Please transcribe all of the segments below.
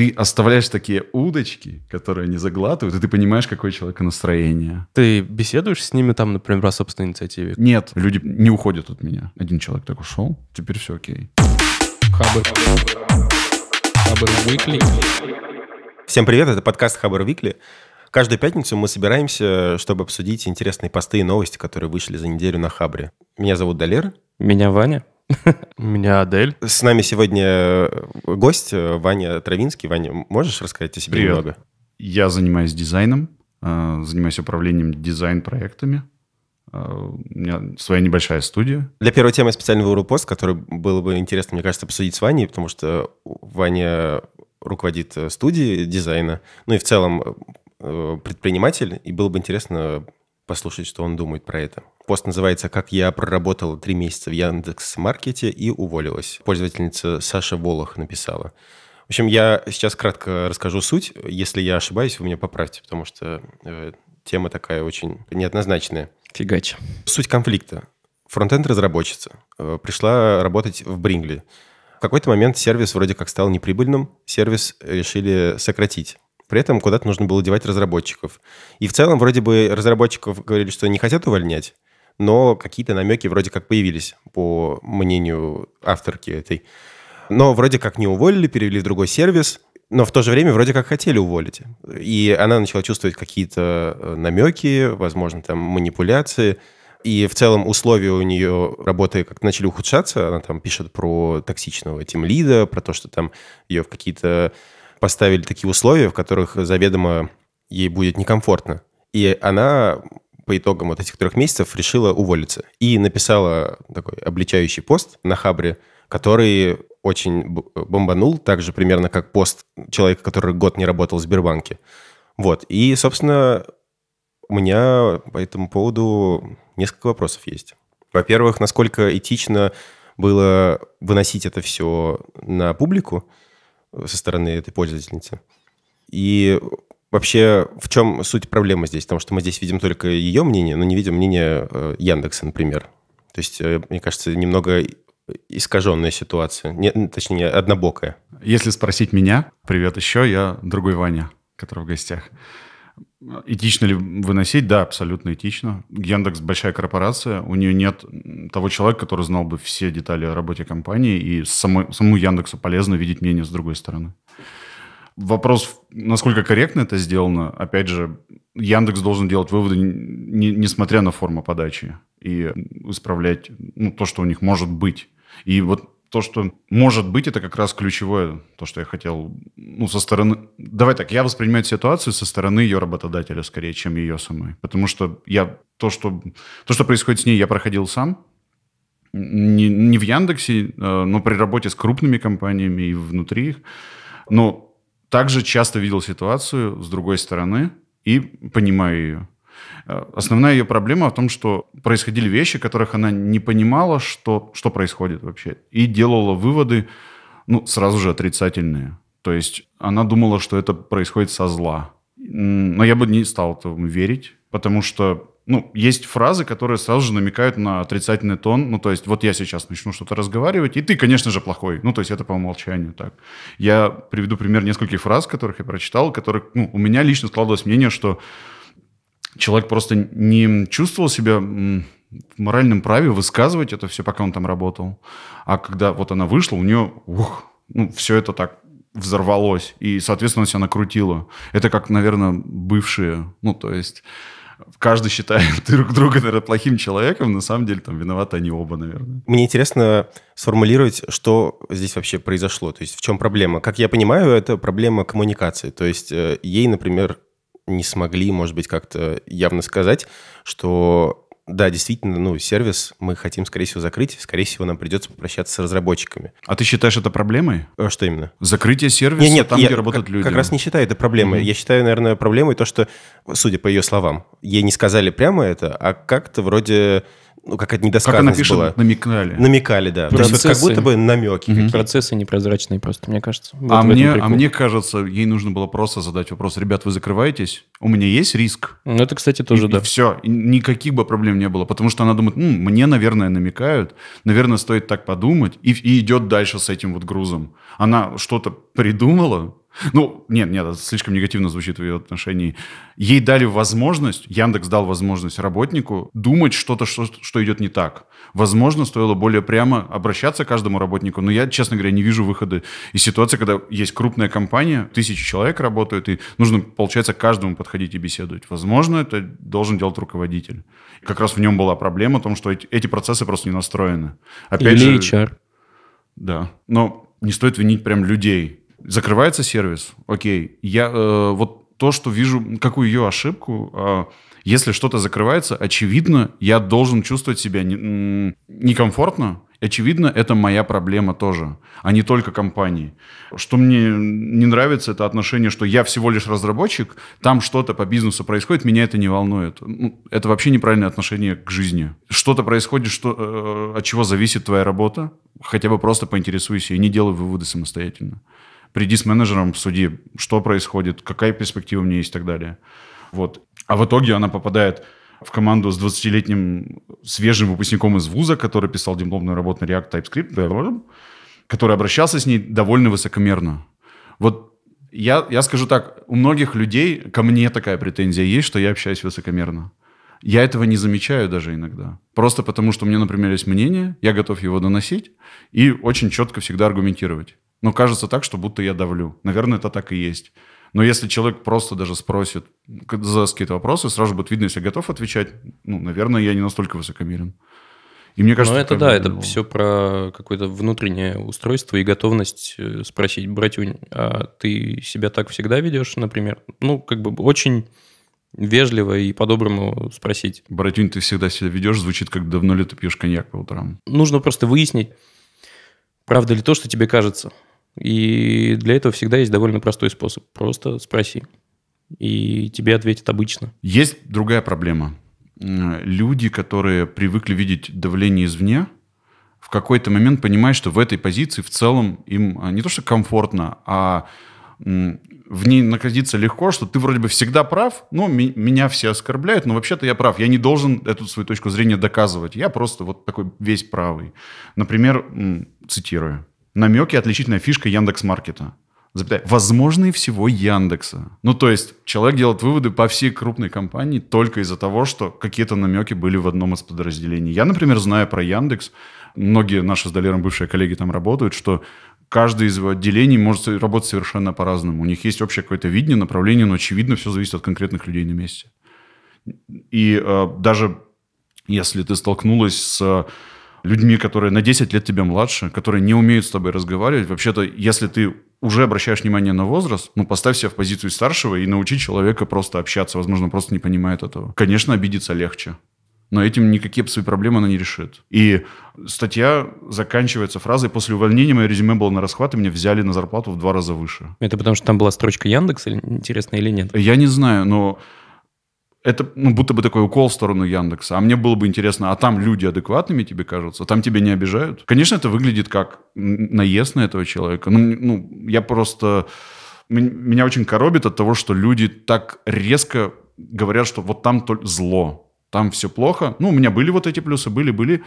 ты оставляешь такие удочки, которые они заглатывают, и ты понимаешь, какое у человека настроение. Ты беседуешь с ними там, например, о собственной инициативе? Нет, люди не уходят от меня. Один человек так ушел, теперь все окей. Хабр. Хабр Weekly. Всем привет, это подкаст Хабр Weekly. Каждую пятницу мы собираемся, чтобы обсудить интересные посты и новости, которые вышли за неделю на Хабре. Меня зовут Далер. Меня Ваня. Меня Адель. С нами сегодня э, гость э, Ваня Травинский. Ваня, можешь рассказать о себе Привет. немного? Я занимаюсь дизайном, э, занимаюсь управлением дизайн-проектами. У меня своя небольшая студия. Для первой темы специально выбрал пост, который было бы интересно, мне кажется, обсудить с Ваней, потому что Ваня руководит студией дизайна, ну и в целом предприниматель, и было бы интересно послушать, что он думает про это. Пост называется «Как я проработала три месяца в Яндекс Маркете и уволилась». Пользовательница Саша Волох написала. В общем, я сейчас кратко расскажу суть. Если я ошибаюсь, вы меня поправьте, потому что э, тема такая очень неоднозначная. Фигач. Суть конфликта. Фронтенд-разработчица э, пришла работать в Брингли. В какой-то момент сервис вроде как стал неприбыльным, сервис решили сократить. При этом куда-то нужно было девать разработчиков. И в целом вроде бы разработчиков говорили, что не хотят увольнять, но какие-то намеки вроде как появились, по мнению авторки этой. Но вроде как не уволили, перевели в другой сервис, но в то же время вроде как хотели уволить. И она начала чувствовать какие-то э, намеки, возможно, там манипуляции. И в целом условия у нее работы как начали ухудшаться. Она там пишет про токсичного тимлида, про то, что там ее в какие-то поставили такие условия, в которых заведомо ей будет некомфортно. И она по итогам вот этих трех месяцев решила уволиться. И написала такой обличающий пост на Хабре, который очень э, бомбанул, так же примерно как пост человека, который год не работал в Сбербанке. Вот. И, собственно, у меня по этому поводу несколько вопросов есть. Во-первых, насколько этично было выносить это все на публику, со стороны этой пользовательницы. И вообще, в чем суть проблемы здесь? Потому что мы здесь видим только ее мнение, но не видим мнение э, Яндекса, например. То есть, э, мне кажется, немного искаженная ситуация, нет, точнее, однобокая. Если спросить меня, привет еще, я другой Ваня, который в гостях. Этично ли выносить? Да, абсолютно этично. Яндекс большая корпорация, у нее нет того человека, который знал бы все детали о работе компании, и самой, саму Яндексу полезно видеть мнение с другой стороны. Вопрос, насколько корректно это сделано, опять же, Яндекс должен делать выводы, не, несмотря на форму подачи, и исправлять ну, то, что у них может быть. И вот то, что может быть, это как раз ключевое, то, что я хотел, ну, со стороны... Давай так, я воспринимаю ситуацию со стороны ее работодателя скорее, чем ее самой. Потому что я то, что, то, что происходит с ней, я проходил сам, не, не в Яндексе, э, но при работе с крупными компаниями и внутри их. Но также часто видел ситуацию с другой стороны и понимаю ее. Э, основная ее проблема в том, что происходили вещи, которых она не понимала, что, что происходит вообще, и делала выводы, ну, сразу же отрицательные. То есть она думала, что это происходит со зла. Но я бы не стал этому верить, потому что ну, есть фразы, которые сразу же намекают на отрицательный тон. Ну, то есть, вот я сейчас начну что-то разговаривать, и ты, конечно же, плохой. Ну, то есть, это по умолчанию так. Я приведу пример нескольких фраз, которых я прочитал, которых, ну, у меня лично складывалось мнение, что человек просто не чувствовал себя в моральном праве высказывать это все, пока он там работал. А когда вот она вышла, у нее ух, ну, все это так взорвалось, и, соответственно, себя накрутило. Это как, наверное, бывшие, ну, то есть каждый считает друг друга, наверное, плохим человеком, на самом деле там виноваты они оба, наверное. Мне интересно сформулировать, что здесь вообще произошло, то есть в чем проблема. Как я понимаю, это проблема коммуникации, то есть э, ей, например, не смогли, может быть, как-то явно сказать, что да, действительно, ну, сервис мы хотим, скорее всего, закрыть. Скорее всего, нам придется попрощаться с разработчиками. А ты считаешь это проблемой? А что именно? Закрытие сервиса нет, нет, там, я где работают как, люди. как раз не считаю это проблемой. Mm-hmm. Я считаю, наверное, проблемой то, что, судя по ее словам, ей не сказали прямо это, а как-то вроде ну, какая-то недосказанность как пишет, была. намекали. Намекали, да. Процессы, как будто бы намеки. Угу. Процессы непрозрачные просто, мне кажется. Вот а, мне, а мне кажется, ей нужно было просто задать вопрос. Ребят, вы закрываетесь? У меня есть риск? Ну, это, кстати, тоже, и, да. И все. И никаких бы проблем не было. Потому что она думает, М, мне, наверное, намекают. Наверное, стоит так подумать. И, и идет дальше с этим вот грузом. Она что-то придумала, ну, нет, нет, это слишком негативно звучит в ее отношении. Ей дали возможность, Яндекс дал возможность работнику думать что-то, что, что идет не так. Возможно, стоило более прямо обращаться к каждому работнику, но я, честно говоря, не вижу выхода из ситуации, когда есть крупная компания, тысячи человек работают, и нужно, получается, к каждому подходить и беседовать. Возможно, это должен делать руководитель. Как раз в нем была проблема о том, что эти, эти процессы просто не настроены. Опять Или же, HR. Да, но не стоит винить прям людей Закрывается сервис, окей. Я э, вот то, что вижу, какую ее ошибку, э, если что-то закрывается, очевидно, я должен чувствовать себя не, некомфортно. Очевидно, это моя проблема тоже, а не только компании. Что мне не нравится, это отношение, что я всего лишь разработчик, там что-то по бизнесу происходит, меня это не волнует. Ну, это вообще неправильное отношение к жизни. Что-то происходит, что, э, от чего зависит твоя работа, хотя бы просто поинтересуйся и не делай выводы самостоятельно приди с менеджером, суди, что происходит, какая перспектива у меня есть и так далее. Вот. А в итоге она попадает в команду с 20-летним свежим выпускником из вуза, который писал дипломную работу на React TypeScript, который обращался с ней довольно высокомерно. Вот я, я скажу так, у многих людей ко мне такая претензия есть, что я общаюсь высокомерно. Я этого не замечаю даже иногда. Просто потому, что у меня, например, есть мнение, я готов его доносить и очень четко всегда аргументировать. Но кажется так, что будто я давлю. Наверное, это так и есть. Но если человек просто даже спросит, задаст какие-то вопросы, сразу будет видно, если я готов отвечать, ну, наверное, я не настолько высокомерен. И мне кажется, Но ну, это да, это было. Ну, все про какое-то внутреннее устройство и готовность э, спросить, братюнь, а ты себя так всегда ведешь, например? Ну, как бы очень вежливо и по-доброму спросить. Братюнь, ты всегда себя ведешь, звучит как давно ли ты пьешь коньяк по утрам. Нужно просто выяснить, правда ли то, что тебе кажется. И для этого всегда есть довольно простой способ. Просто спроси. И тебе ответят обычно. Есть другая проблема. Люди, которые привыкли видеть давление извне, в какой-то момент понимают, что в этой позиции в целом им а, не то что комфортно, а в ней находиться легко, что ты вроде бы всегда прав, ну, меня все оскорбляют, но вообще-то я прав, я не должен эту свою точку зрения доказывать, я просто вот такой весь правый. Например, цитирую намеки отличительная фишка Яндекс Маркета. Запятая. и всего Яндекса. Ну, то есть человек делает выводы по всей крупной компании только из-за того, что какие-то намеки были в одном из подразделений. Я, например, знаю про Яндекс, многие наши с Долером бывшие коллеги там работают, что каждое из отделений может работать совершенно по-разному. У них есть общее какое-то видение, направление, но, очевидно, все зависит от конкретных людей на месте. И э, даже если ты столкнулась с людьми, которые на 10 лет тебе младше, которые не умеют с тобой разговаривать. Вообще-то, если ты уже обращаешь внимание на возраст, ну, поставь себя в позицию старшего и научи человека просто общаться. Возможно, просто не понимает этого. Конечно, обидеться легче. Но этим никакие свои проблемы она не решит. И статья заканчивается фразой «После увольнения мое резюме было на расхват, и меня взяли на зарплату в два раза выше». Это потому что там была строчка Яндекс, интересно, или нет? Я не знаю, но это ну, будто бы такой укол в сторону Яндекса. А мне было бы интересно, а там люди адекватными тебе кажутся? Там тебя не обижают? Конечно, это выглядит как наезд на этого человека. Ну, ну я просто... Меня очень коробит от того, что люди так резко говорят, что вот там только зло, там все плохо. Ну, у меня были вот эти плюсы, были, были.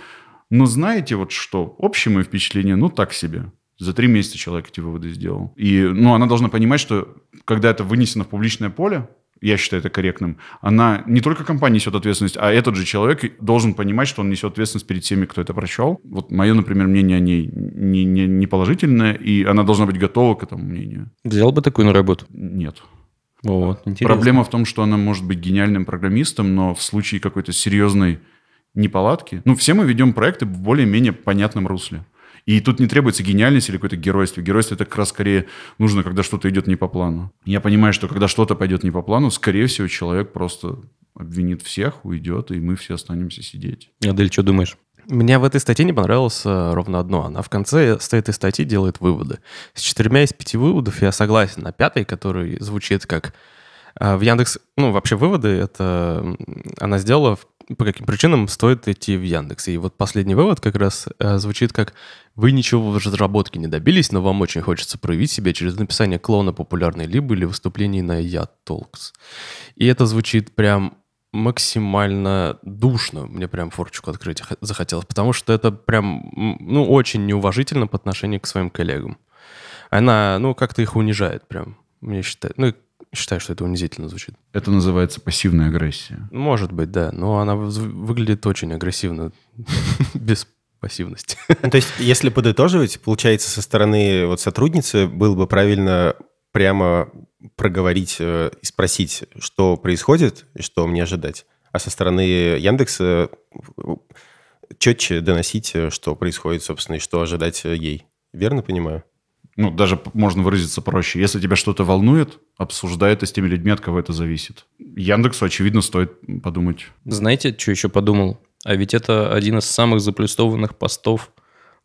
Но знаете вот что? Общее мое впечатление, ну, так себе. За три месяца человек эти выводы сделал. И, ну, она должна понимать, что когда это вынесено в публичное поле, я считаю это корректным, она не только компания несет ответственность, а этот же человек должен понимать, что он несет ответственность перед теми, кто это прочел. Вот мое, например, мнение о ней не, не, не положительное, и она должна быть готова к этому мнению. Взял бы такую на работу? Нет. Вот, Проблема в том, что она может быть гениальным программистом, но в случае какой-то серьезной неполадки... Ну, все мы ведем проекты в более-менее понятном русле. И тут не требуется гениальность или какое-то геройство. Геройство это как раз скорее нужно, когда что-то идет не по плану. Я понимаю, что когда что-то пойдет не по плану, скорее всего, человек просто обвинит всех, уйдет, и мы все останемся сидеть. Адель, что думаешь? Мне в этой статье не понравилось э, ровно одно. Она в конце с этой статьи делает выводы. С четырьмя из пяти выводов я согласен. На пятый, который звучит как э, в Яндекс, ну, вообще выводы, это она сделала по каким причинам стоит идти в Яндекс. И вот последний вывод как раз э, звучит как «Вы ничего в разработке не добились, но вам очень хочется проявить себя через написание клона популярной либо или выступлений на Ятолкс». И это звучит прям максимально душно. Мне прям форчику открыть захотелось, потому что это прям, ну, очень неуважительно по отношению к своим коллегам. Она, ну, как-то их унижает прям, мне считаю. Ну, Считаю, что это унизительно звучит. Это называется пассивная агрессия. Может быть, да. Но она выглядит очень агрессивно, без пассивности. Ну, то есть, если подытоживать, получается, со стороны вот сотрудницы было бы правильно прямо проговорить э, и спросить, что происходит и что мне ожидать. А со стороны Яндекса э, четче доносить, э, что происходит, собственно, и что ожидать ей. Верно понимаю? ну, даже можно выразиться проще. Если тебя что-то волнует, обсуждай это с теми людьми, от кого это зависит. Яндексу, очевидно, стоит подумать. Знаете, что еще подумал? А ведь это один из самых заплюстованных постов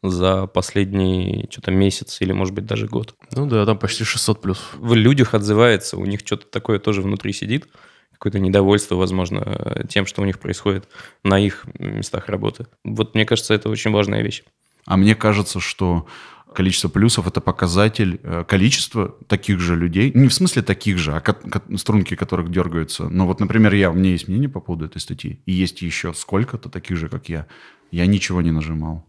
за последний что-то месяц или, может быть, даже год. Ну да, там почти 600 плюс. В людях отзывается, у них что-то такое тоже внутри сидит, какое-то недовольство, возможно, тем, что у них происходит на их местах работы. Вот мне кажется, это очень важная вещь. А мне кажется, что Количество плюсов – это показатель э, количества таких же людей. Не в смысле таких же, а струнки которых дергаются. Но вот, например, я, у меня есть мнение по поводу этой статьи. И есть еще сколько-то таких же, как я. Я ничего не нажимал.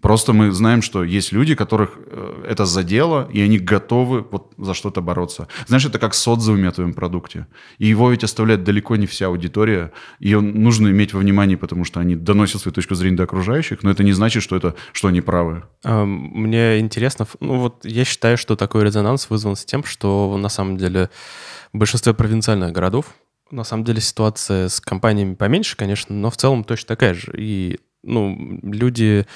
Просто мы знаем, что есть люди, которых э, это задело, и они готовы вот за что-то бороться. Знаешь, это как с отзывами о твоем продукте. И его ведь оставляет далеко не вся аудитория. Ее нужно иметь во внимании, потому что они доносят свою точку зрения до окружающих, но это не значит, что это что они правы. А, мне интересно, ну вот я считаю, что такой резонанс вызван с тем, что на самом деле в большинстве провинциальных городов на самом деле ситуация с компаниями поменьше, конечно, но в целом точно такая же. И ну, люди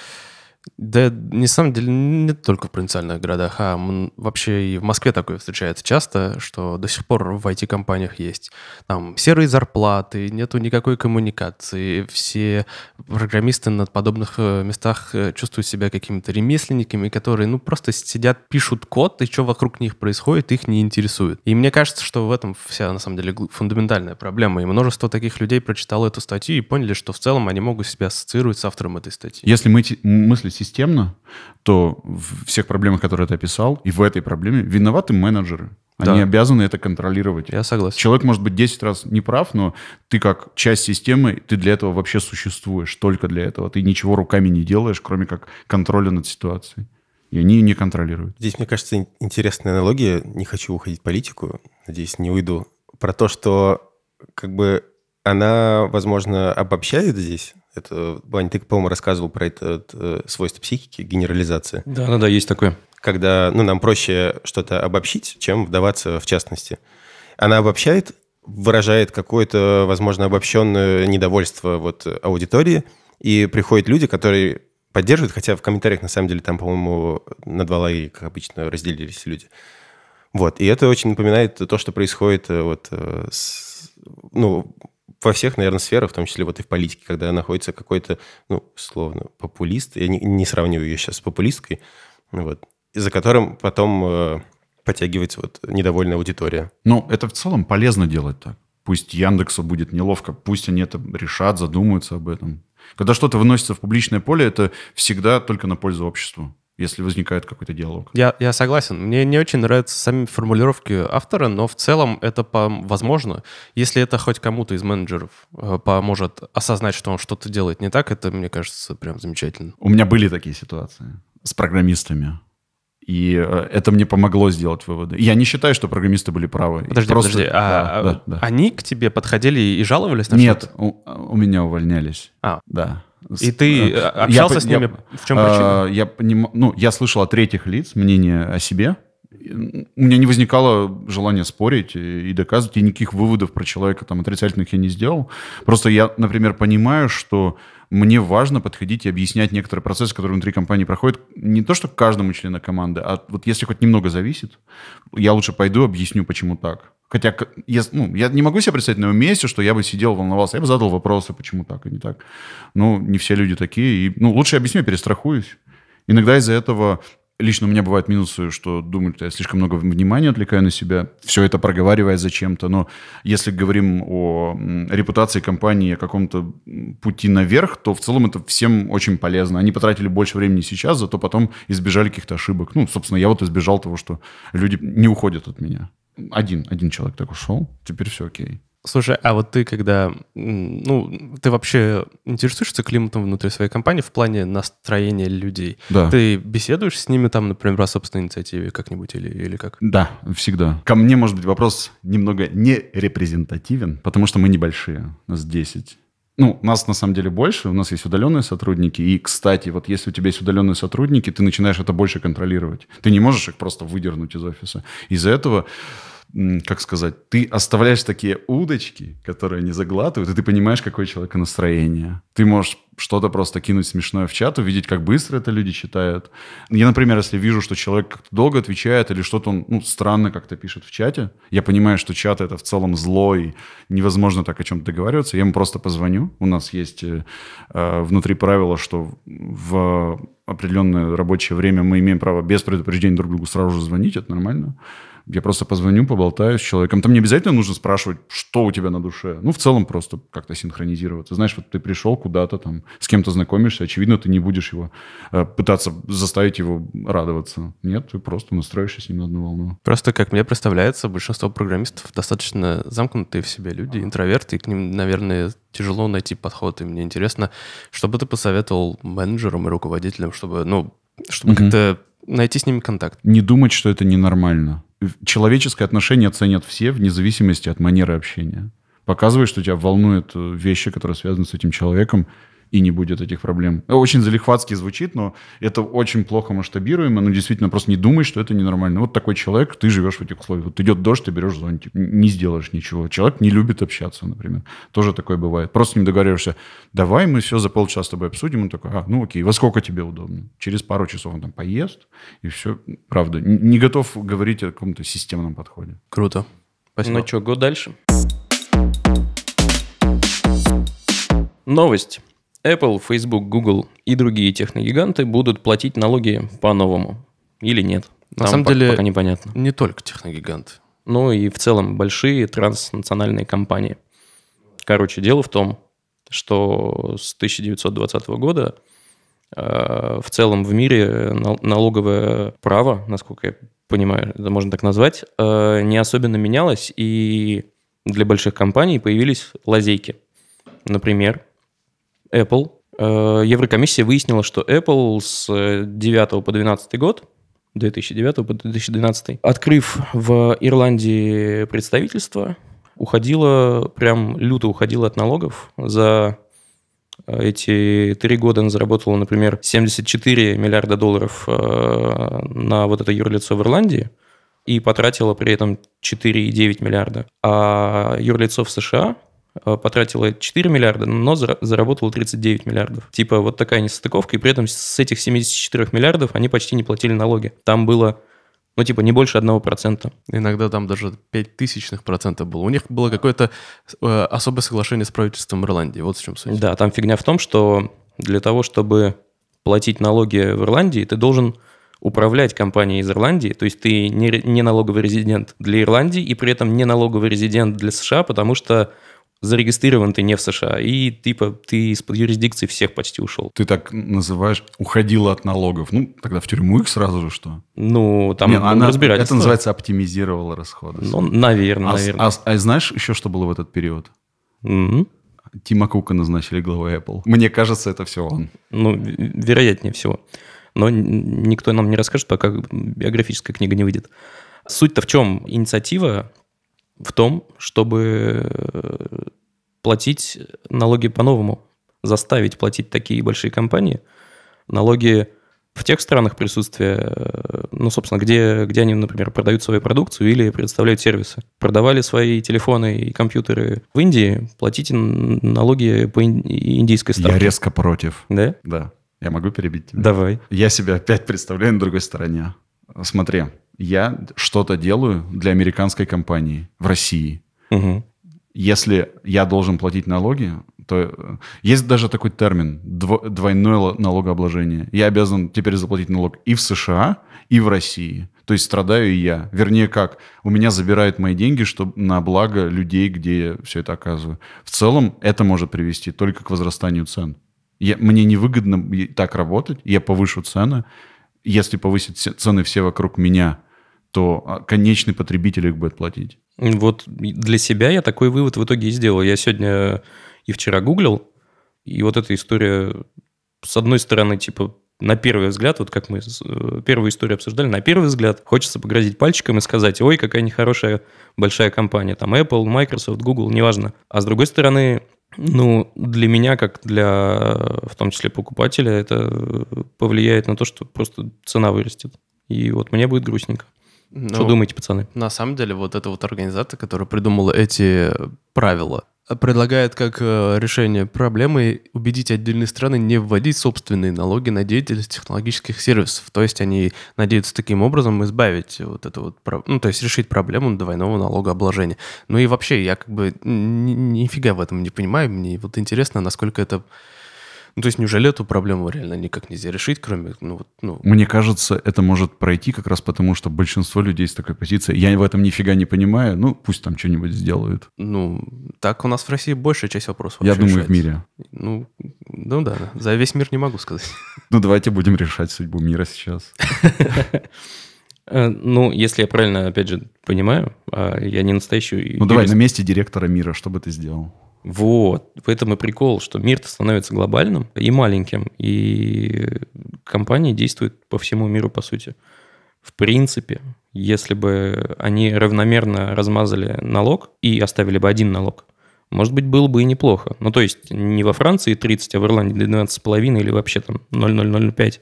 да, на самом деле, не только в провинциальных городах, а вообще и в Москве такое встречается часто, что до сих пор в IT-компаниях есть там серые зарплаты, нету никакой коммуникации, все программисты на подобных э, местах э, чувствуют себя какими-то ремесленниками, которые, ну, просто сидят, пишут код, и что вокруг них происходит, их не интересует. И мне кажется, что в этом вся, на самом деле, фундаментальная проблема. И множество таких людей прочитало эту статью и поняли, что в целом они могут себя ассоциировать с автором этой статьи. Если мы мысли системно, то в всех проблемах, которые ты описал, и в этой проблеме виноваты менеджеры. Они да. обязаны это контролировать. Я согласен. Человек может быть 10 раз не прав, но ты как часть системы, ты для этого вообще существуешь, только для этого. Ты ничего руками не делаешь, кроме как контроля над ситуацией. И они ее не контролируют. Здесь, мне кажется, интересная аналогия. Не хочу уходить в политику, надеюсь, не уйду. Про то, что как бы она, возможно, обобщает здесь это, Вань, ты, по-моему, рассказывал про это э, свойство психики, генерализация. Да, да, ну да, есть такое. Когда ну, нам проще что-то обобщить, чем вдаваться в частности. Она обобщает, выражает какое-то, возможно, обобщенное недовольство вот, аудитории, и приходят люди, которые поддерживают, хотя в комментариях, на самом деле, там, по-моему, на два лагеря, как обычно, разделились люди. Вот, и это очень напоминает то, что происходит э, вот э, с, ну, во всех, наверное, сферах, в том числе вот и в политике, когда находится какой-то, ну, словно популист, я не, не сравниваю ее сейчас с популисткой, вот, за которым потом э, потягивается вот недовольная аудитория. Ну, это в целом полезно делать так. Пусть Яндексу будет неловко, пусть они это решат, задумаются об этом. Когда что-то выносится в публичное поле, это всегда только на пользу обществу если возникает какой-то диалог. Я, я согласен. Мне не очень нравятся сами формулировки автора, но в целом это по возможно. Если это хоть кому-то из менеджеров э, поможет осознать, что он что-то делает не так, это, мне кажется, прям замечательно. У меня были такие ситуации с программистами. И э, это мне помогло сделать выводы. Я не считаю, что программисты были правы. Подожди, Просто... подожди. А да, да, да. они к тебе подходили и жаловались на Нет, что-то? Нет, у, у меня увольнялись. А. Да. И ты э, э, общался я, с ними? Я, в чем причина? Э, я, поним... ну, я слышал от третьих лиц мнение о себе. У меня не возникало желания спорить и доказывать, и никаких выводов про человека там отрицательных я не сделал. Просто я, например, понимаю, что мне важно подходить и объяснять некоторые процессы, которые внутри компании проходят, не то что каждому члену команды, а вот если хоть немного зависит, я лучше пойду объясню, почему так. Хотя я, ну, я не могу себе представить на его месте, что я бы сидел, волновался, я бы задал вопросы, почему так и а не так. Ну, не все люди такие. И, ну, лучше я объясню, перестрахуюсь. Иногда из-за этого лично у меня бывают минусы, что думаю, что я слишком много внимания отвлекаю на себя, все это проговаривая зачем-то. Но если говорим о репутации компании, о каком-то пути наверх, то в целом это всем очень полезно. Они потратили больше времени сейчас, зато потом избежали каких-то ошибок. Ну, собственно, я вот избежал того, что люди не уходят от меня. Один, один человек так ушел, теперь все окей. Слушай, а вот ты когда, ну, ты вообще интересуешься климатом внутри своей компании в плане настроения людей? Да. Ты беседуешь с ними там, например, о собственной инициативе как-нибудь или, или как? Да, всегда. Ко мне, может быть, вопрос немного не репрезентативен, потому что мы небольшие, нас 10. Ну, нас на самом деле больше, у нас есть удаленные сотрудники. И, кстати, вот если у тебя есть удаленные сотрудники, ты начинаешь это больше контролировать. Ты не можешь их просто выдернуть из офиса. Из-за этого как сказать, ты оставляешь такие удочки, которые не заглатывают, и ты понимаешь, какое у человека настроение. Ты можешь что-то просто кинуть смешное в чат, увидеть, как быстро это люди читают. Я, например, если вижу, что человек как-то долго отвечает или что-то он ну, странно как-то пишет в чате, я понимаю, что чат это в целом зло и невозможно так о чем-то договариваться, я ему просто позвоню. У нас есть э, э внутри правила, что в определенное рабочее время мы имеем право без предупреждения друг другу сразу же звонить, это нормально я просто позвоню, поболтаю с человеком. Там не обязательно нужно спрашивать, что у тебя на душе. Ну, в целом просто как-то синхронизироваться. Знаешь, вот ты пришел куда-то там, с кем-то знакомишься, очевидно, ты не будешь его э, пытаться заставить его радоваться. Нет, ты просто настроишься с ним на одну волну. Просто, как мне представляется, большинство программистов достаточно замкнутые в себе люди, интроверты, и к ним, наверное, тяжело найти подход. И мне интересно, что бы ты посоветовал менеджерам и руководителям, чтобы, ну, чтобы угу. как-то найти с ними контакт. Не думать, что это ненормально человеческое отношение ценят все, вне зависимости от манеры общения. Показывай, что тебя волнуют э, вещи, которые связаны с этим человеком, и не будет этих проблем. Э, очень залихватски звучит, но это очень плохо масштабируемо. Ну, действительно, просто не думай, что это ненормально. Вот такой человек, ты живешь в этих условиях. Вот идет дождь, ты берешь зонтик, не сделаешь ничего. Человек не любит общаться, например. Тоже такое бывает. Просто с ним договариваешься, давай мы все за полчаса с тобой обсудим. Он такой, а, ну окей, во сколько тебе удобно? Через пару часов он там поест, и все. Правда, не готов говорить о каком-то системном подходе. Круто. Спасибо. Ну что, го дальше. Новость. Apple, Facebook, Google и другие техногиганты будут платить налоги по-новому. Или нет. На самом пока деле, пока непонятно. не только техногиганты. Ну и в целом большие транснациональные компании. Короче, дело в том, что с 1920 года э, в целом в мире налоговое право, насколько я понимаю, это можно так назвать, э, не особенно менялось, и для больших компаний появились лазейки. Например, Apple. Э, Еврокомиссия выяснила, что Apple с 9 э, по 12 год 2009 по 2012, открыв в Ирландии представительство, уходила, прям люто уходила от налогов. За э, эти три года она заработала, например, 74 миллиарда долларов на вот это юрлицо в Ирландии и потратила при этом 4,9 миллиарда. А юрлицо в США Э, потратила 4 миллиарда, но заработала 39 миллиардов. Типа вот такая несостыковка, и при этом с этих 74 миллиардов они почти не платили налоги. Там было ну, типа, не больше 1%. Иногда там даже 5 тысячных процентов было. У них было какое-то э, особое соглашение с правительством Ирландии. Вот в чем суть. Да, там фигня в том, что для того, чтобы платить налоги в Ирландии, ты должен управлять компанией из Ирландии, то есть ты не, не налоговый резидент для Ирландии и при этом не налоговый резидент для США, потому что зарегистрирован ты не в США, и типа ты из-под юрисдикции всех почти ушел. Ты так называешь «уходила от налогов». Ну, тогда в тюрьму их сразу же что? Ну, там не, ну, она, Это называется оптимизировала расходы. Ну, наверное, а, наверное. А, а знаешь еще, что было в этот период? mm Тима Кука назначили главой Apple. Мне кажется, это все он. Ну, вероятнее всего. Но никто нам не расскажет, пока биографическая книга не выйдет. Суть-то в чем? Инициатива в том, чтобы э, платить налоги по-новому, заставить платить такие большие компании налоги в тех странах присутствия, э, ну, собственно, где, где они, например, продают свою продукцию или предоставляют сервисы. Продавали свои телефоны и компьютеры в Индии, платите налоги по индийской ставке. Я резко против. Да? Да. Я могу перебить тебя? Давай. Я себя опять представляю на другой стороне. Смотри, я что-то делаю для американской компании в России. Угу. Если я должен платить налоги, то э, есть даже такой термин двойное налогообложение. Я обязан теперь заплатить налог и в США, и в России. То есть страдаю и я. Вернее, как? У меня забирают мои деньги чтобы на благо людей, где я все это оказываю. В целом это может привести только к возрастанию цен. Я, мне невыгодно так работать, я повышу цены, если повысить цены все вокруг меня, то а, конечный потребитель их будет платить. Вот для себя я такой вывод в итоге и сделал. Я сегодня и вчера гуглил, и вот эта история, с одной стороны, типа, на первый взгляд, вот как мы э, первую историю обсуждали, на первый взгляд хочется погрозить пальчиком и сказать, ой, какая нехорошая большая компания, там Apple, Microsoft, Google, неважно. А с другой стороны, ну, для меня, как для, в том числе, покупателя, это повлияет на то, что просто цена вырастет. И вот мне будет грустненько. Ну, что думаете, пацаны? На самом деле, вот эта вот организация, которая придумала эти правила, предлагает как э, решение проблемы убедить отдельные страны не вводить собственные налоги на деятельность технологических сервисов. То есть они надеются таким образом избавить вот это вот, ну, то есть решить проблему двойного налогообложения. Ну и вообще, я как бы нифига в этом не понимаю. Мне вот интересно, насколько это ну, то есть, неужели эту проблему реально никак нельзя решить, кроме, ну, вот, ну... Мне кажется, это может пройти как раз потому, что большинство людей с такой позиции, я в этом нифига не понимаю, ну, пусть там что-нибудь сделают. Ну, так у нас в России большая часть вопросов Я думаю, в мире. Ну, ну да, за весь мир не могу сказать. Ну, давайте будем решать судьбу мира сейчас. Э, ну, если я правильно, опять же, понимаю, а, я не настоящий... Ну, давай, на месте директора мира, что бы ты сделал? Вот. В этом и прикол, что мир-то становится глобальным и маленьким, и компании действуют по всему миру, по сути. В принципе, если бы они равномерно размазали налог и оставили бы один налог, может быть, было бы и неплохо. Ну, то есть не во Франции 30, а в Ирландии 12,5 или вообще там 0,005,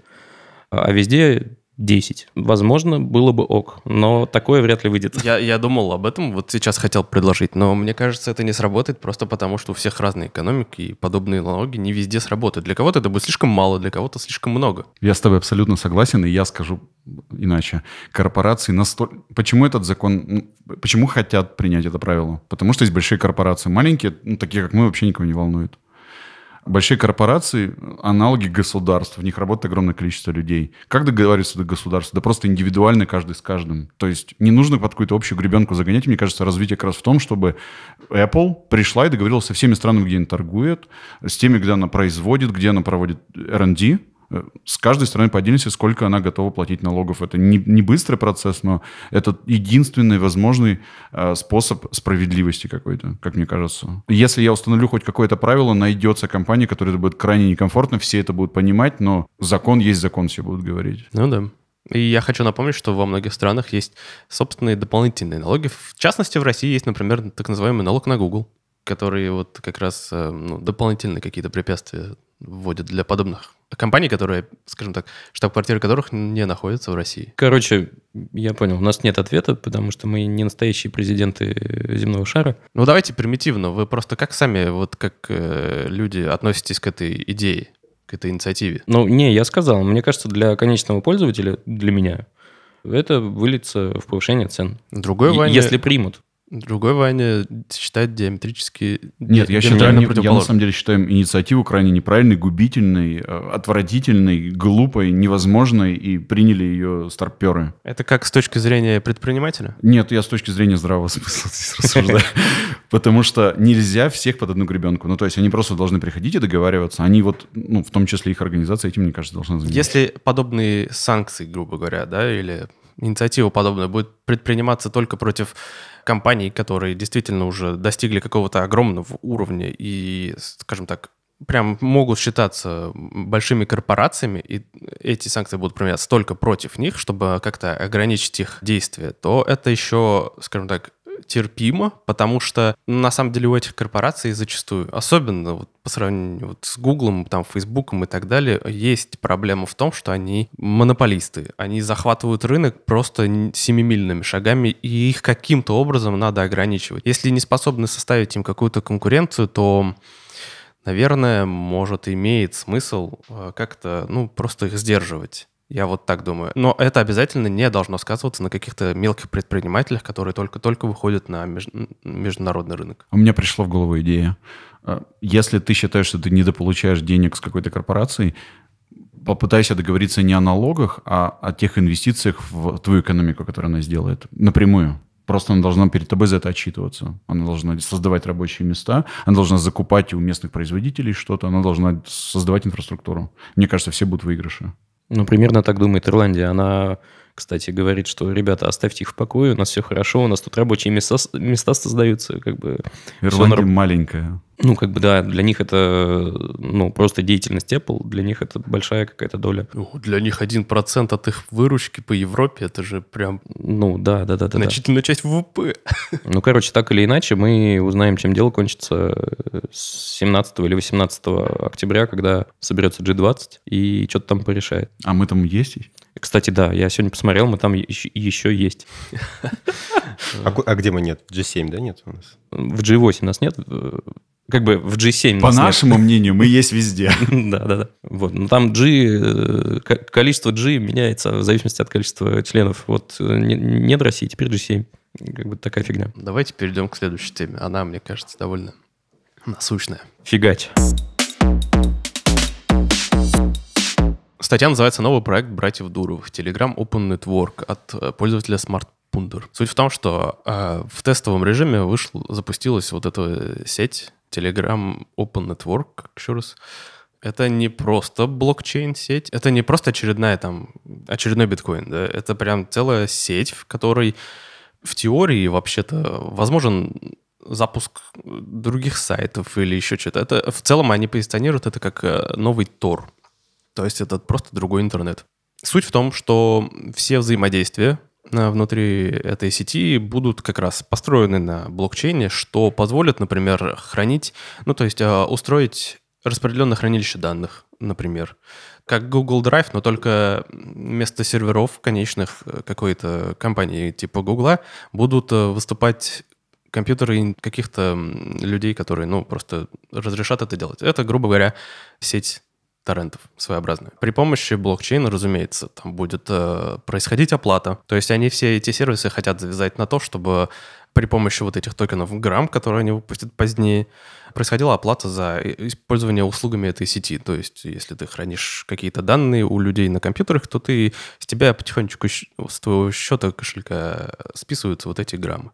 а везде 10. Возможно, было бы ок, но такое вряд ли выйдет. Я, я думал об этом, вот сейчас хотел предложить, но мне кажется, это не сработает просто потому, что у всех разные экономики, и подобные налоги не везде сработают. Для кого-то это будет слишком мало, для кого-то слишком много. Я с тобой абсолютно согласен, и я скажу иначе. Корпорации настолько... Почему этот закон... Ну, почему хотят принять это правило? Потому что есть большие корпорации. Маленькие, ну, такие как мы, вообще никого не волнуют большие корпорации – аналоги государств. В них работает огромное количество людей. Как договориться до государства? Да просто индивидуально каждый с каждым. То есть не нужно под какую-то общую гребенку загонять. Мне кажется, развитие как раз в том, чтобы Apple пришла и договорилась со всеми странами, где она торгует, с теми, где она производит, где она проводит R&D, Э, с каждой стороны по отдельности, сколько она готова платить налогов. Это не, не быстрый процесс, но это единственный возможный э, способ справедливости какой-то, как мне кажется. Если я установлю хоть какое-то правило, найдется компания, которая это будет крайне некомфортно, все это будут понимать, но закон есть закон, все будут говорить. Ну да. И я хочу напомнить, что во многих странах есть собственные дополнительные налоги. В частности, в России есть, например, так называемый налог на Google, который вот как раз э, ну, дополнительные какие-то препятствия вводит для подобных компании, которые, скажем так, штаб-квартиры которых не находятся в России. Короче, я понял, у нас нет ответа, потому что мы не настоящие президенты земного шара. Ну давайте примитивно, вы просто как сами, вот как э, люди относитесь к этой идее, к этой инициативе? Ну не, я сказал, мне кажется, для конечного пользователя, для меня, это выльется в повышение цен. Другой Ваня... Если примут. Другой Ваня считает диаметрически... Нет, я считаю, не, я на самом деле считаю инициативу крайне неправильной, губительной, э, отвратительной, глупой, невозможной, и приняли ее старперы. Это как с точки зрения предпринимателя? Нет, я с точки зрения здравого смысла здесь рассуждаю. Потому что нельзя всех под одну гребенку. Ну, то есть они просто должны приходить и договариваться. Они вот, ну, в том числе их организация этим, мне кажется, должна заниматься. Если подобные санкции, грубо говоря, да, или инициатива подобная будет предприниматься только против компаний, которые действительно уже достигли какого-то огромного уровня и, скажем так, прям могут считаться большими корпорациями, и эти санкции будут применяться только против них, чтобы как-то ограничить их действия, то это еще, скажем так, терпимо, потому что ну, на самом деле у этих корпораций зачастую, особенно вот по сравнению вот с Гуглом, там, Фейсбуком и так далее, есть проблема в том, что они монополисты. Они захватывают рынок просто семимильными шагами, и их каким-то образом надо ограничивать. Если не способны составить им какую-то конкуренцию, то наверное, может, имеет смысл э, как-то, ну, просто их сдерживать. Я вот так думаю. Но это обязательно не должно сказываться на каких-то мелких предпринимателях, которые только-только выходят на меж... международный рынок. У а меня пришла в голову идея. А, если ты считаешь, что ты недополучаешь денег с какой-то корпорацией, попытайся договориться не о налогах, а о тех инвестициях в твою экономику, которую она сделает напрямую. Просто она должна перед тобой за это отчитываться. Она должна создавать рабочие места, она должна закупать у местных производителей что-то, она должна создавать инфраструктуру. Мне кажется, все будут выигрыши. Ну, примерно так думает Ирландия. Она, кстати, говорит, что, ребята, оставьте их в покое, у нас все хорошо, у нас тут рабочие места, места создаются. Как бы, Ирландия все... маленькая. Ну, как бы, да, для них это, ну, просто деятельность Apple, для них это большая какая-то доля. Для них 1% от их выручки по Европе, это же прям... Ну, да, да, да. да значительная да. часть ВВП. Ну, короче, так или иначе, мы узнаем, чем дело кончится 17 или 18 октября, когда соберется G20 и что-то там порешает. А мы там есть? Кстати, да, я сегодня посмотрел, мы там еще, еще есть. А, а где мы нет? G7, да, нет у нас? в G8 нас нет, э, как бы в G7. По нашему нет. мнению, мы есть везде. Да, да, да. Вот. Но там G, э, количество G меняется в зависимости от количества членов. Вот э, нет России, теперь G7. Как бы такая фигня. Давайте перейдем к следующей теме. Она, мне кажется, довольно насущная. Фигать. Статья называется «Новый проект братьев Дуровых. Телеграм Open Network» от пользователя Smart Пундер. Суть в том, что э, в тестовом режиме вышло, запустилась вот эта сеть Telegram Open Network, еще раз. Это не просто блокчейн-сеть, это не просто очередная там, очередной биткоин, да? это прям целая сеть, в которой в теории вообще-то возможен запуск других сайтов или еще что-то. Это в целом они позиционируют это как э, новый Тор. То есть это просто другой интернет. Суть в том, что все взаимодействия Э, внутри этой сети будут как раз построены на блокчейне, что позволит, например, хранить, ну то есть э, устроить распределенное хранилище данных, например. Как Google Drive, но только вместо серверов конечных э, какой-то компании типа Google будут выступать компьютеры каких-то людей, которые, ну, просто разрешат это делать. Это, грубо говоря, сеть торрентов своеобразную. При помощи блокчейна, разумеется, там будет э, происходить оплата. То есть они все эти сервисы хотят завязать на то, чтобы при помощи вот этих токенов грамм, которые они выпустят позднее, происходила оплата за использование услугами этой сети. То есть, если ты хранишь какие-то данные у людей на компьютерах, то ты с тебя потихонечку с твоего счета кошелька списываются вот эти граммы.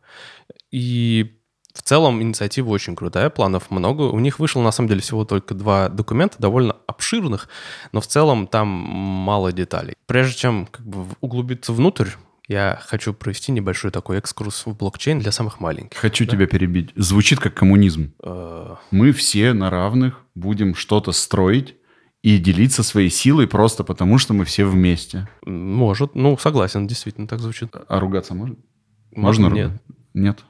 И в целом инициатива очень крутая, планов много. У них вышло, на самом деле, всего только два документа, довольно обширных, но в целом там мало деталей. Прежде чем как бы, углубиться внутрь, я хочу провести небольшой такой экскурс в блокчейн для самых маленьких. Хочу да? тебя перебить. Звучит как коммунизм. Э. Мы все на равных будем что-то строить, и делиться своей силой просто потому, что мы все вместе. Может, ну согласен, действительно так звучит. А ругаться можно? Можно, можно ругаться? Нет. нет.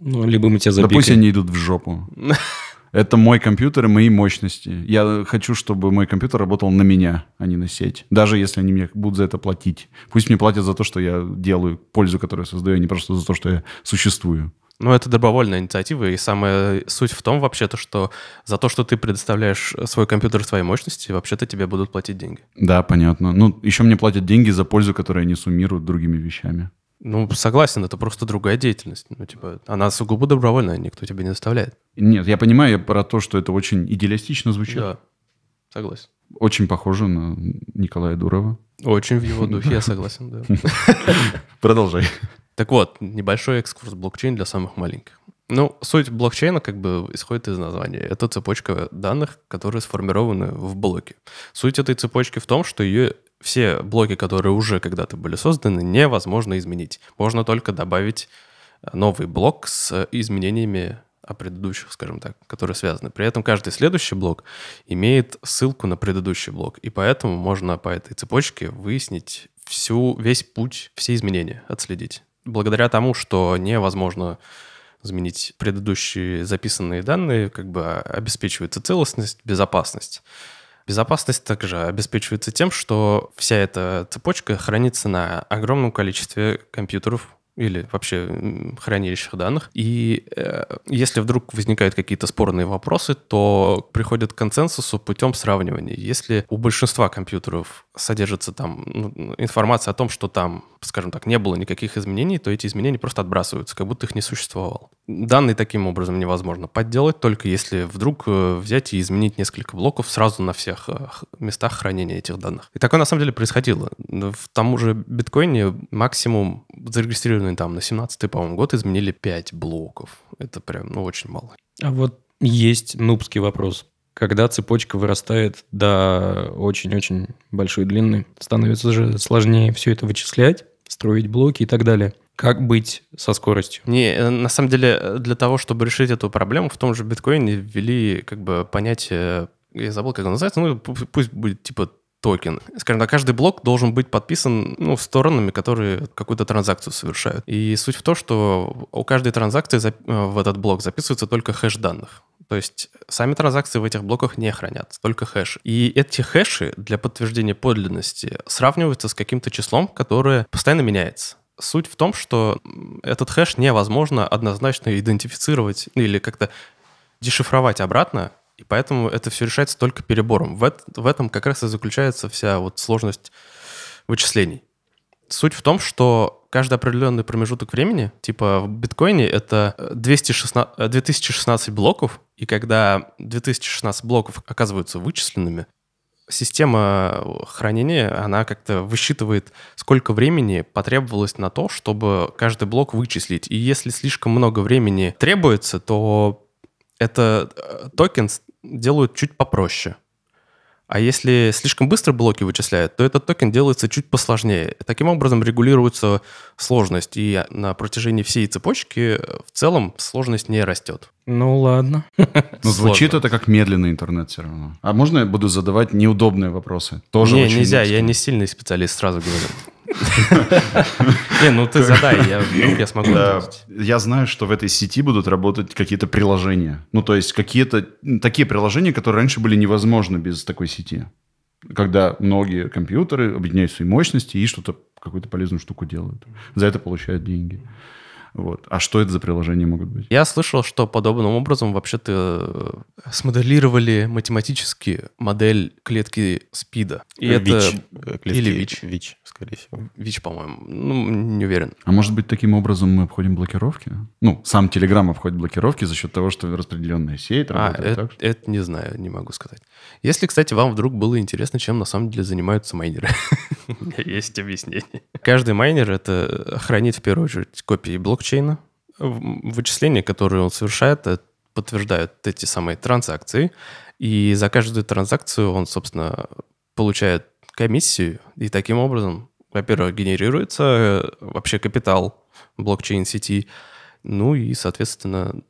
Ну, либо мы тебя забегаем. Да пусть они идут в жопу. Это мой компьютер и мои мощности. Я хочу, чтобы мой компьютер работал на меня, а не на сеть. Даже если они мне будут за это платить. Пусть мне платят за то, что я делаю, пользу, которую я создаю, а не просто за то, что я существую. Ну, это добровольная инициатива, и самая суть в том вообще-то, что за то, что ты предоставляешь свой компьютер своей мощности, вообще-то тебе будут платить деньги. Да, понятно. Ну, еще мне платят деньги за пользу, которую я несу миру другими вещами. Ну, согласен, это просто другая деятельность. Ну, типа, она сугубо добровольная, никто тебя не заставляет. Нет, я понимаю я про то, что это очень идеалистично звучит. Да, согласен. Очень похоже на Николая Дурова. Очень в его духе, я согласен, да. Продолжай. Так вот, небольшой экскурс блокчейн для самых маленьких. Ну, суть блокчейна как бы исходит из названия. Это цепочка данных, которые сформированы в блоке. Суть этой цепочки в том, что ее все блоки, которые уже когда-то были созданы, невозможно изменить. Можно только добавить э, новый блок с изменениями о предыдущих, скажем так, которые связаны. При этом каждый следующий блок имеет ссылку на предыдущий блок, и поэтому можно по этой цепочке выяснить всю, весь путь, все изменения отследить. Благодаря тому, что невозможно изменить предыдущие записанные данные, как бы а, обеспечивается целостность, безопасность. Безопасность также обеспечивается тем, что вся эта цепочка хранится на огромном количестве компьютеров, или вообще хранилищах данных. И э, если вдруг возникают какие-то спорные вопросы, то приходят к консенсусу путем сравнивания. Если у большинства компьютеров содержится там ну, информация о том, что там, скажем так, не было никаких изменений, то эти изменения просто отбрасываются, как будто их не существовало. Данные таким образом невозможно подделать, только если вдруг э, взять и изменить несколько блоков сразу на всех э, местах хранения этих данных. И такое на самом деле происходило. В тому же биткоине максимум зарегистрированных и там, на 17-й, по-моему, год изменили 5 блоков. Это прям, ну, очень мало. А вот есть нубский вопрос. Когда цепочка вырастает до очень-очень большой длины, становится же сложнее все это вычислять, строить блоки и так далее. Как быть со скоростью? Не, э, на самом деле, э, для того, чтобы решить эту проблему, в том же биткоине ввели как бы понятие, э, я забыл, как оно называется, ну, пусть будет типа токен. Скажем так, каждый блок должен быть подписан ну, сторонами, которые какую-то транзакцию совершают. И суть в том, что у каждой транзакции э, в этот блок записывается только хэш данных. То есть сами транзакции в этих блоках не хранятся, только хэш. И эти хэши для подтверждения подлинности сравниваются с каким-то числом, которое постоянно меняется. Суть в том, что этот хэш невозможно однозначно идентифицировать или как-то дешифровать обратно, и поэтому это все решается только перебором. В, это, в этом как раз и заключается вся вот сложность вычислений. Суть в том, что каждый определенный промежуток времени, типа в биткоине это 216, э, 2016 э, блоков, и когда 2016 блоков оказываются вычисленными, система э, хранения, она как-то высчитывает, сколько времени потребовалось на то, чтобы каждый блок вычислить. И если слишком много времени требуется, то это токен делают чуть попроще. А если слишком быстро блоки вычисляют, то этот токен делается чуть посложнее. Таким образом регулируется сложность, и на протяжении всей цепочки э, в целом сложность не растет. Ну ладно. Но ну, звучит это как медленный интернет все равно. А можно я буду задавать неудобные вопросы? Тоже не, нельзя, я не сильный специалист, сразу говорю. Не, ну ты задай, я я смогу. Я знаю, что в этой сети будут работать какие-то приложения. Ну, то есть какие-то такие приложения, которые раньше были невозможны без такой сети. Когда многие компьютеры объединяют свои мощности и что-то, какую-то полезную штуку делают. За это получают деньги. Вот. А что это за приложения могут быть? Я слышал, что подобным образом вообще-то э, смоделировали математически модель клетки СПИДа. И э, ВИЧ. Это... Клетки... Или ВИЧ. ВИЧ, скорее всего. ВИЧ, по-моему. Ну, не уверен. А может быть, таким образом мы обходим блокировки? Ну, сам Telegram обходит блокировки за счет того, что распределенная сеть а, работает а, так? Что... Это не знаю, не могу сказать. Если, кстати, вам вдруг было интересно, чем на самом деле занимаются майнеры. меня есть объяснение. Каждый майнер — это хранит в первую очередь копии блокчейна. Вычисления, которые он совершает, э, подтверждают эти самые транзакции. И за каждую транзакцию он, собственно, получает комиссию. И таким образом, во-первых, генерируется э, вообще капитал блокчейн-сети. Ну и, соответственно,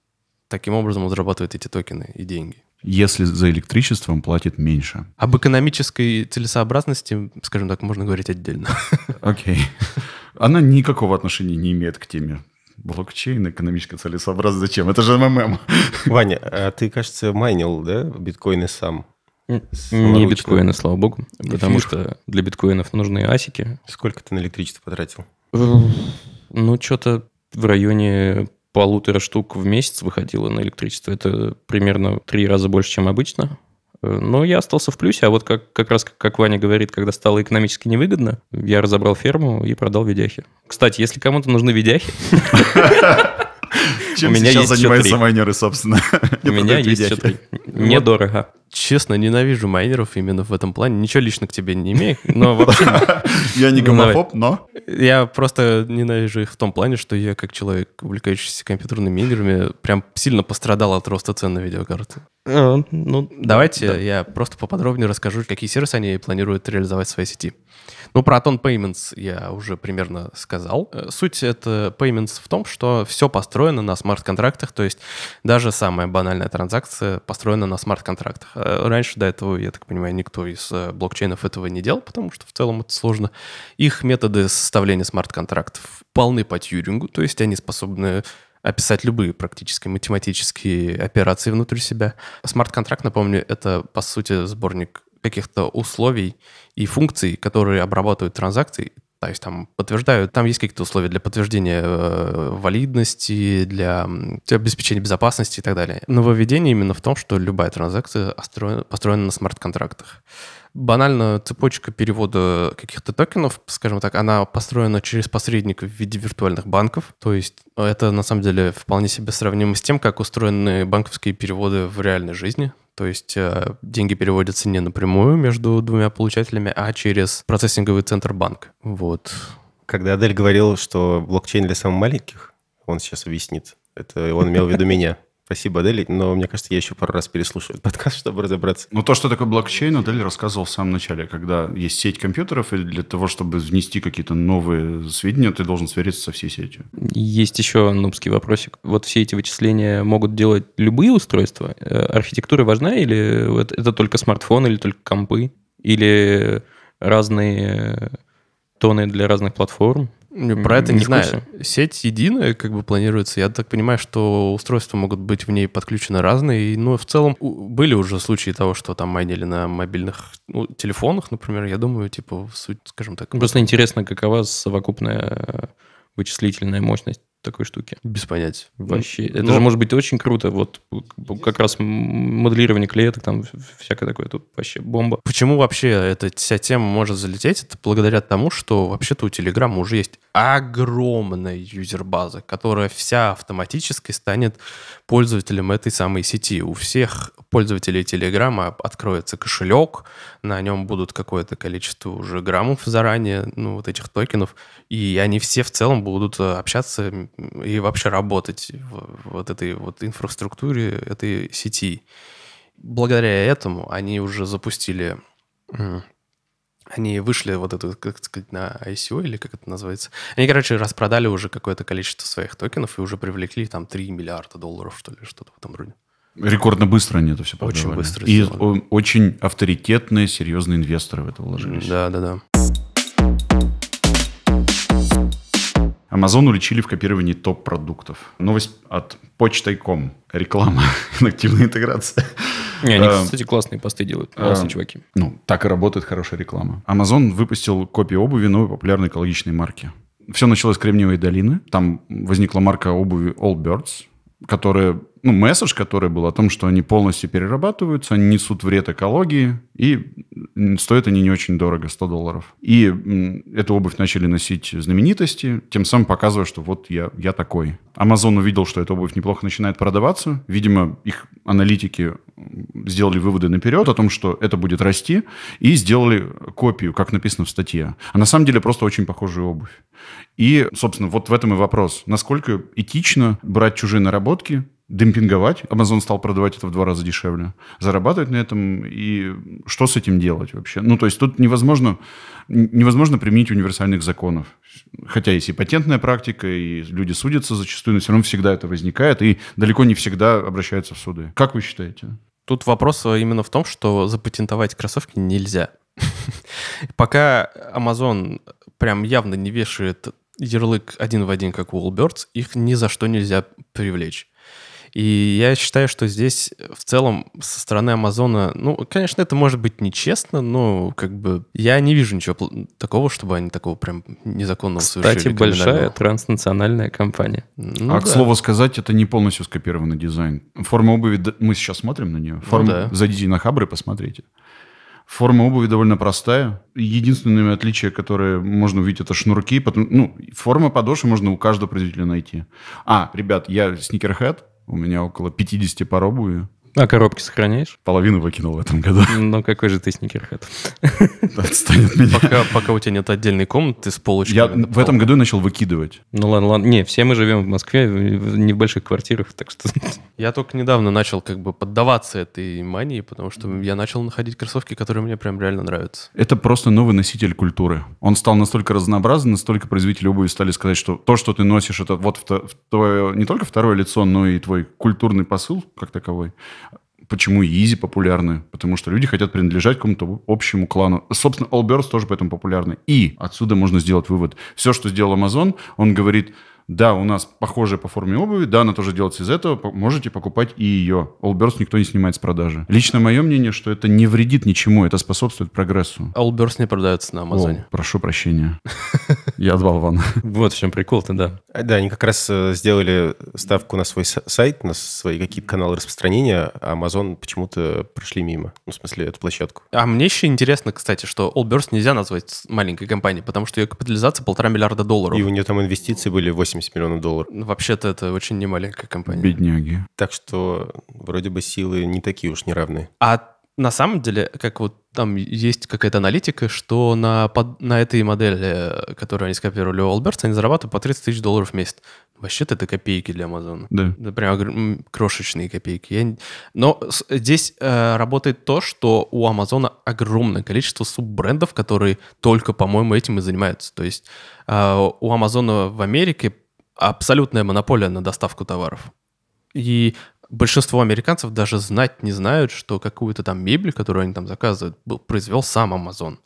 таким образом он зарабатывает эти токены и деньги если за электричеством платит меньше. Об экономической целесообразности, скажем так, можно говорить отдельно. Окей. Okay. Она никакого отношения не имеет к теме блокчейн, экономическая целесообразность. Зачем? Это же МММ. Ваня, а ты, кажется, майнил, да, биткоины сам? Не биткоины, слава богу, потому что для биткоинов нужны асики. Сколько ты на электричество потратил? Э, ну, что-то в районе полутора штук в месяц выходило на электричество. Это примерно три раза больше, чем обычно. Э, но я остался в плюсе, а вот как, как раз, как Ваня говорит, когда стало экономически невыгодно, я разобрал ферму и продал видяхи. Кстати, если кому-то нужны видяхи, Чем у меня сейчас есть занимаются q майнеры, собственно? У меня есть Q3. Недорого. Честно, ненавижу майнеров именно в этом плане. Ничего лично к тебе не имею, но вообще... Я не ну, гомофоб, но... Я просто ненавижу их в том плане, что я, как человек, увлекающийся компьютерными играми, прям сильно пострадал от роста цен на видеокарты. А, ну, давайте я просто поподробнее расскажу, какие сервисы они планируют реализовать в своей сети. Ну, про Aton Payments я уже примерно сказал. Э, суть это Payments в том, что все построено на смарт-контрактах, то есть даже самая банальная транзакция построена на смарт-контрактах. Э, раньше до этого, я так понимаю, никто из э, блокчейнов этого не делал, потому что в целом это сложно. Их методы составления смарт-контрактов полны по Тьюрингу, то есть они способны описать любые практически математические операции внутри себя. Смарт-контракт, напомню, это, по сути, сборник каких-то условий и функций, которые обрабатывают транзакции, то есть там подтверждают, там есть какие-то условия для подтверждения э, валидности, для обеспечения безопасности и так далее. Нововведение именно в том, что любая транзакция построена на смарт-контрактах. Банально цепочка перевода каких-то токенов, скажем так, она построена через посредников в виде виртуальных банков. То есть это на самом деле вполне себе сравнимо с тем, как устроены банковские переводы в реальной жизни. То есть э, деньги переводятся не напрямую между двумя получателями, а через процессинговый центр банк. Вот. Когда Адель говорил, что блокчейн для самых маленьких, он сейчас объяснит. Это он имел в виду меня. Спасибо, Адель, но мне кажется, я еще пару раз переслушаю подкаст, чтобы разобраться. Ну, то, что такое блокчейн, Адель рассказывал в самом начале, когда есть сеть компьютеров, и для того, чтобы внести какие-то новые сведения, ты должен свериться со всей сетью. Есть еще нубский вопросик. Вот все эти вычисления могут делать любые устройства? Э, архитектура важна или это только смартфон, или только компы, или разные тоны для разных платформ? Про это не, не знаю. Сеть единая, как бы планируется. Я так понимаю, что устройства могут быть в ней подключены разные. И, ну, в целом были уже случаи того, что там майнили на мобильных ну, телефонах, например. Я думаю, типа, суть, скажем так. Просто интересно, какова совокупная э, вычислительная мощность такой штуки? Без понятия. Ну, вообще. Ну, это ну, же может быть очень круто. Вот как раз моделирование клеток, там всякое такое. Это вообще бомба. Почему вообще эта вся тема может залететь? Это благодаря тому, что вообще-то у Telegram уже есть огромная юзербаза, которая вся автоматически станет пользователем этой самой сети. У всех пользователей телеграма откроется кошелек, на нем будут какое-то количество уже граммов заранее, ну, вот этих токенов, и они все в целом будут э, общаться и вообще работать в вот этой вот инфраструктуре этой сети. Благодаря этому они уже запустили, они вышли вот эту, как сказать, на ICO или как это называется. Они, короче, распродали уже какое-то количество своих токенов и уже привлекли там 3 миллиарда долларов, что ли, что-то в этом роде. Рекордно быстро они это все продавали. Очень быстро. И сделали. очень авторитетные, серьезные инвесторы в это вложились. Да, да, да. Amazon уличили в копировании топ-продуктов. Новость от Почтай.ком. Реклама, активная интеграция. Не, они, э, кстати, классные посты делают. Э, классные чуваки. Ну, так и работает хорошая реклама. Amazon выпустил копию обуви новой популярной экологичной марки. Все началось с Кремниевой долины. Там возникла марка обуви Allbirds, которая ну, месседж, который был о том, что они полностью перерабатываются, они несут вред экологии, и стоят они не очень дорого, 100 долларов. И эту обувь начали носить знаменитости, тем самым показывая, что вот я, я такой. Amazon увидел, что эта обувь неплохо начинает продаваться. Видимо, их аналитики сделали выводы наперед о том, что это будет расти, и сделали копию, как написано в статье. А на самом деле просто очень похожую обувь. И, собственно, вот в этом и вопрос. Насколько этично брать чужие наработки, демпинговать. Amazon стал продавать это в два раза дешевле. Зарабатывать на этом и что с этим делать вообще? Ну, то есть тут невозможно, невозможно применить универсальных законов. Хотя есть и патентная практика, и люди судятся зачастую, но все равно всегда это возникает, и далеко не всегда обращаются в суды. Как вы считаете? Тут вопрос именно в том, что запатентовать кроссовки нельзя. Пока Amazon прям явно не вешает ярлык один в один, как у Allbirds, их ни за что нельзя привлечь. И я считаю, что здесь э, в целом со стороны Амазона, ну, конечно, это может быть нечестно, но как бы я не вижу ничего такого, чтобы они такого прям незаконного Кстати, совершили. Кстати, большая транснациональная компания. Ну, а, да. к слову сказать, это не полностью скопированный дизайн. Форма обуви, мы сейчас смотрим на нее. Форма, ну, да. Зайдите на Хабры, посмотрите. Форма обуви довольно простая. Единственное отличие, которое можно увидеть, это шнурки. Потом, ну, форма подошвы можно у каждого производителя найти. А, ребят, я сникерхед, у меня около 50 пар обуви. А коробки сохраняешь? Половину выкинул в этом году. Ну, какой же ты сникерхед. Отстань от меня. Пока, пока у тебя нет отдельной комнаты с полочкой. Я в этом году начал выкидывать. Ну ладно, ладно. Не, все мы живем в Москве, не в больших квартирах, так что... Я только недавно начал как бы поддаваться этой мании, потому что я начал находить кроссовки, которые мне прям реально нравятся. Это просто новый носитель культуры. Он стал настолько разнообразен, настолько производители обуви стали сказать, что то, что ты носишь, это вот в твое, не только второе лицо, но и твой культурный посыл как таковой. Почему Изи популярны? Потому что люди хотят принадлежать какому-то общему клану. Собственно, Allbirds тоже поэтому популярны. И отсюда можно сделать вывод. Все, что сделал Amazon, он говорит, да, у нас похожая по форме обуви, да, она тоже делается из этого, можете покупать и ее. Allbirds никто не снимает с продажи. Лично мое мнение, что это не вредит ничему, это способствует прогрессу. Allbirds не продается на Амазоне. О, прошу прощения. Я звал ван. Вот в чем прикол-то, да. А, да, они как раз э, сделали ставку на свой сайт, на свои какие-то каналы распространения, а Amazon почему-то прошли мимо. Ну, в смысле, эту площадку. А мне еще интересно, кстати, что Allbirds нельзя назвать маленькой компанией, потому что ее капитализация полтора миллиарда долларов. И у нее там инвестиции были 80 миллионов долларов. Ну, вообще-то это очень немаленькая компания. Бедняги. Так что вроде бы силы не такие уж неравные. А на самом деле, как вот там есть какая-то аналитика, что на, под, на этой модели, которую они скопировали у Alberts, они зарабатывают по 30 тысяч долларов в месяц. Вообще-то это копейки для Amazon. Да. Это прям крошечные копейки. Я... Но здесь э, работает то, что у Amazon огромное количество суббрендов, которые только, по-моему, этим и занимаются. То есть э, у Amazon в Америке абсолютная монополия на доставку товаров. И большинство американцев даже знать не знают, что какую-то там мебель, которую они там заказывают, был, произвел сам Amazon.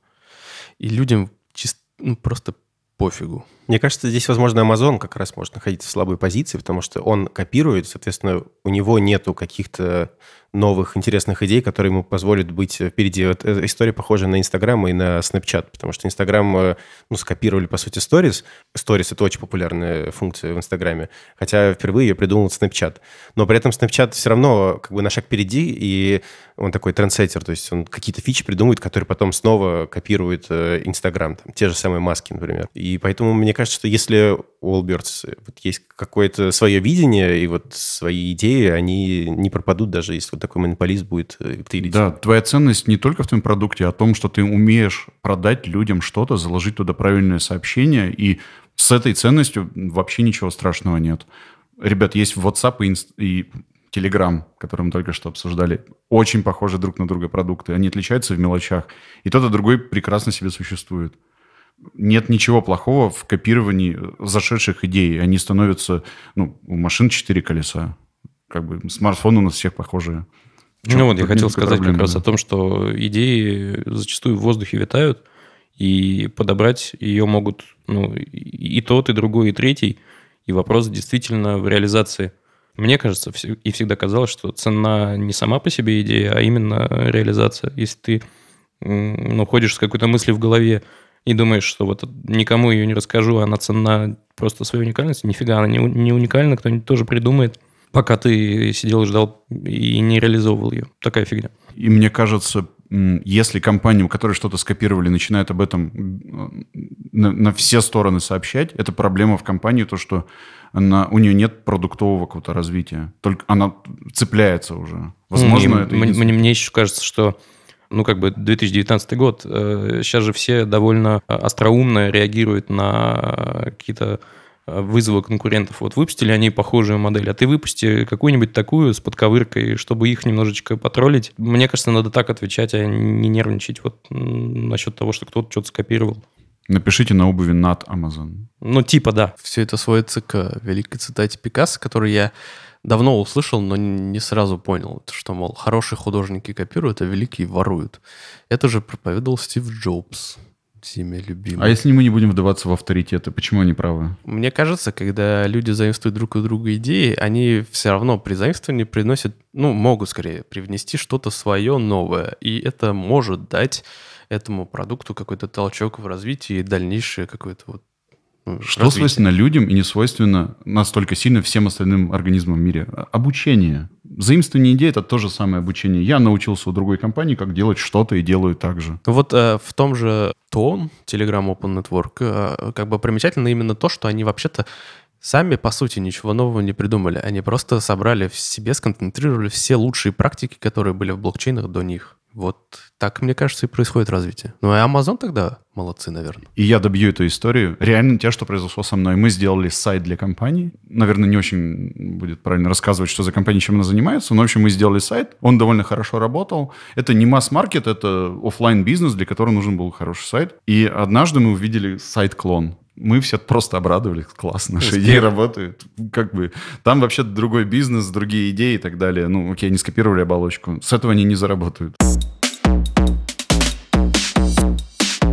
И людям чисто, ну, просто пофигу. Мне кажется, здесь, возможно, Amazon как раз может находиться в слабой позиции, потому что он копирует, соответственно, у него нету каких-то новых интересных идей, которые ему позволят быть впереди. Вот э, история похожа на Инстаграм и на Снапчат, потому что Инстаграм, э, ну, скопировали, по сути, сторис, сторис это очень популярная функция в Инстаграме, хотя впервые ее придумал Снапчат, Но при этом Снапчат все равно как бы на шаг впереди, и он такой трендсеттер, то есть он какие-то фичи придумывает, которые потом снова копирует Инстаграм, э, те же самые маски, например. И поэтому, мне кажется, что если у Allbirds э, вот есть какое-то свое видение и вот свои идеи, они не пропадут, даже если вот такой монополист будет э, тылить. Да, твоя ценность не только в твоем продукте, а о том, что ты умеешь продать людям что-то, заложить туда правильное сообщение, и с этой ценностью вообще ничего страшного нет. Ребят, есть WhatsApp и, инст... и Telegram, который мы только что обсуждали, очень похожи друг на друга продукты. Они отличаются в мелочах. И тот и другой прекрасно себе существует нет ничего плохого в копировании э, зашедших идей. Они становятся... Ну, у машин четыре колеса. Как бы смартфон у нас всех похожие. Чем ну вот, я хотел сказать проблемы, как раз о том, что идеи зачастую в воздухе витают, и подобрать ее могут ну, и тот, и другой, и третий. И вопрос действительно в реализации. Мне кажется, и всегда казалось, что цена не сама по себе идея, а именно реализация. Если ты ну, ходишь с какой-то мыслью в голове, и думаешь, что вот никому ее не расскажу, она ценна просто своей уникальностью. Нифига, она не, не уникальна, кто-нибудь тоже придумает, пока ты сидел и ждал и не реализовывал ее. Такая фигня. И мне кажется, если компаниям, которые что-то скопировали, начинают об этом на, на все стороны сообщать, это проблема в компании, то, что она, у нее нет продуктового какого-то развития. Только она цепляется уже. Возможно, мне, это... Мне, мне еще кажется, что ну, как бы 2019 год, сейчас э, же все довольно э, остроумно реагируют на э, какие-то вызовы конкурентов. Вот выпустили они похожую модель, а ты выпусти какую-нибудь такую с подковыркой, чтобы их немножечко потроллить. Мне кажется, надо так отвечать, а не нервничать вот насчет того, что кто-то что-то скопировал. Напишите на обуви над Amazon. Ну, типа, да. Все это сводится к великой цитате Пикассо, которую я давно услышал, но не сразу понял, что, мол, хорошие художники копируют, а великие воруют. Это же проповедовал Стив Джобс, всеми любимый. А если мы не будем вдаваться в авторитеты, почему они правы? Мне кажется, когда люди заимствуют друг у друга идеи, они все равно при заимствовании приносят, ну, могут скорее привнести что-то свое новое, и это может дать этому продукту какой-то толчок в развитии и дальнейшее какое-то вот ну, что развитие. свойственно людям и не свойственно настолько сильно всем остальным организмам в мире? А, обучение. Заимствование идей – это то же самое обучение. Я научился у другой компании, как делать что-то и делаю так же. Ну вот э, в том же ТОН, Telegram Open Network, э, как бы примечательно именно то, что они вообще-то сами, по сути, ничего нового не придумали. Они просто собрали в себе, сконцентрировали все лучшие практики, которые были в блокчейнах до них. Вот так, мне кажется, и происходит развитие. Ну и Amazon тогда молодцы, наверное. И я добью эту историю. Реально те, что произошло со мной. Мы сделали сайт для компании. Наверное, не очень будет правильно рассказывать, что за компания, чем она занимается. Но, в общем, мы сделали сайт. Он довольно хорошо работал. Это не масс-маркет, это офлайн бизнес для которого нужен был хороший сайт. И однажды мы увидели сайт-клон мы все просто обрадовались, классно, наши Успех. идеи работают. Как бы там вообще другой бизнес, другие идеи и так далее. Ну, окей, не скопировали оболочку. С этого они не заработают.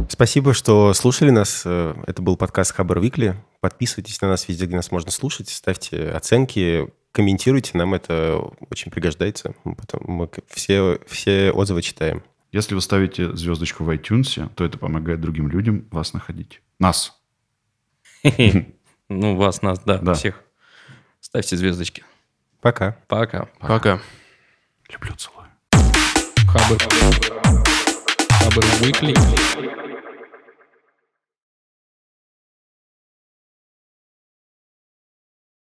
Спасибо, что слушали нас. Э, это был подкаст Хабар Викли. Подписывайтесь на нас везде, где нас можно слушать. Ставьте оценки, комментируйте. Нам это очень пригождается. Потом мы все, все отзывы читаем. Если вы ставите звездочку в iTunes, то это помогает другим людям вас находить. Нас. Ну, вас, нас, да, всех. Ставьте звездочки. Пока. Пока. Пока. Люблю, целую. Хабр. Хабр Weekly.